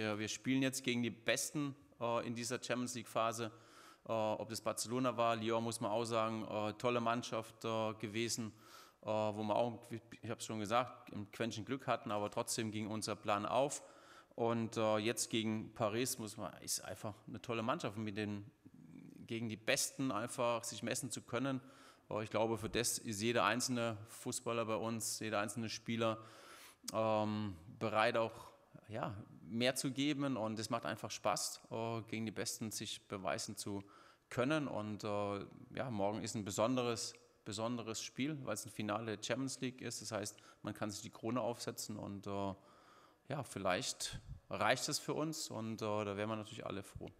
Wir, wir spielen jetzt gegen die Besten äh, in dieser Champions League-Phase. Äh, ob das Barcelona war, Lyon muss man auch sagen, äh, tolle Mannschaft äh, gewesen, äh, wo wir auch, ich habe es schon gesagt, im Quäntchen Glück hatten, aber trotzdem ging unser Plan auf. Und äh, jetzt gegen Paris muss man, ist einfach eine tolle Mannschaft, mit den, gegen die Besten einfach sich messen zu können. ich glaube, für das ist jeder einzelne Fußballer bei uns, jeder einzelne Spieler ähm, bereit, auch ja, mehr zu geben und es macht einfach Spaß, äh, gegen die Besten sich beweisen zu können. Und äh, ja, morgen ist ein besonderes, besonderes Spiel, weil es ein Finale Champions League ist. Das heißt, man kann sich die Krone aufsetzen und äh, ja, vielleicht reicht es für uns und äh, da wären wir natürlich alle froh.